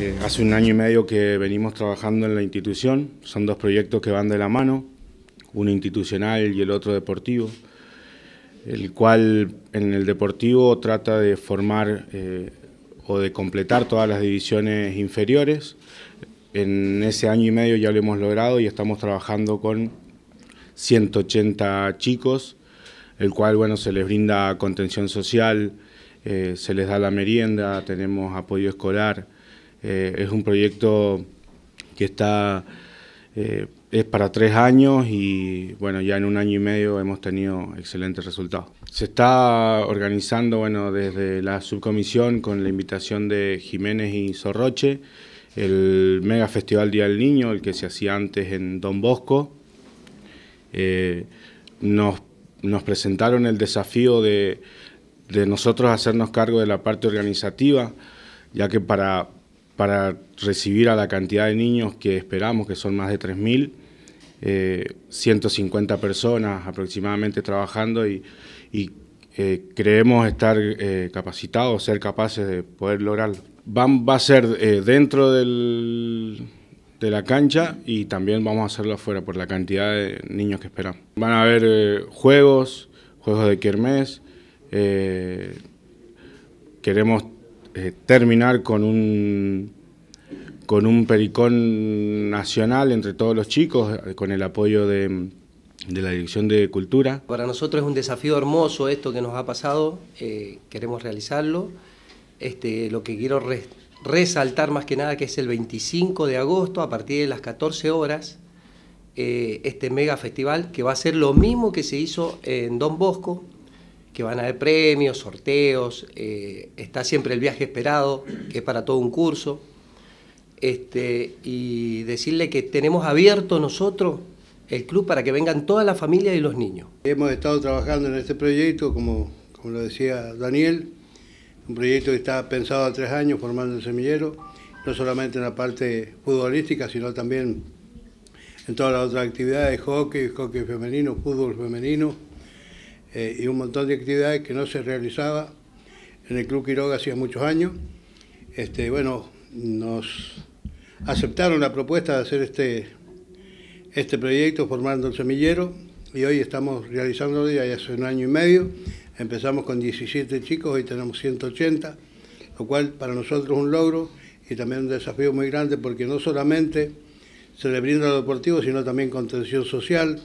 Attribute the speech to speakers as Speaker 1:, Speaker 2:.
Speaker 1: Eh, hace un año y medio que venimos trabajando en la institución, son dos proyectos que van de la mano, uno institucional y el otro deportivo, el cual en el deportivo trata de formar eh, o de completar todas las divisiones inferiores. En ese año y medio ya lo hemos logrado y estamos trabajando con 180 chicos, el cual bueno, se les brinda contención social, eh, se les da la merienda, tenemos apoyo escolar, eh, es un proyecto que está eh, es para tres años y bueno, ya en un año y medio hemos tenido excelentes resultados. Se está organizando bueno, desde la subcomisión con la invitación de Jiménez y Sorroche, el mega festival Día del Niño, el que se hacía antes en Don Bosco. Eh, nos, presentaron el desafío de, de nosotros hacernos cargo de la parte organizativa, ya que para, para recibir a la cantidad de niños que esperamos, que son más de 3.000, 150 eh, personas aproximadamente trabajando y, eh, creemos estar eh, capacitados, ser capaces de poder lograrlo. Van, va a ser dentro de la cancha y también vamos a hacerlo afuera por la cantidad de niños que esperamos. Van a haber juegos, juegos de kermés, queremos eh, terminar con un, con un pericón nacional entre todos los chicos, eh, con el apoyo de, la Dirección de Cultura.
Speaker 2: Para nosotros es un desafío hermoso esto que nos ha pasado, eh, queremos realizarlo. Este, lo que quiero resaltar más que nada que es el 25 de agosto a partir de las 14 horas este mega festival que va a ser lo mismo que se hizo en Don Bosco, que van a haber premios, sorteos, eh, está siempre el viaje esperado, que es para todo un curso. Este, y decirle que tenemos abierto nosotros el club para que vengan toda la familia y los niños.
Speaker 3: Hemos estado trabajando en este proyecto, como, como lo decía Daniel, un proyecto que está pensado a tres años formando el semillero, no solamente en la parte futbolística, sino también en todas las otras actividades, hockey, hockey femenino, fútbol femenino. Eh, y un montón de actividades que no se realizaba en el Club Quiroga hacía muchos años. Este, bueno, nos aceptaron la propuesta de hacer este, este proyecto formando el semillero y hoy estamos realizándolo ya hace un año y medio. Empezamos con 17 chicos, hoy tenemos 180, lo cual para nosotros es un logro y también un desafío muy grande porque no solamente se le brinda lo deportivo sino también contención social.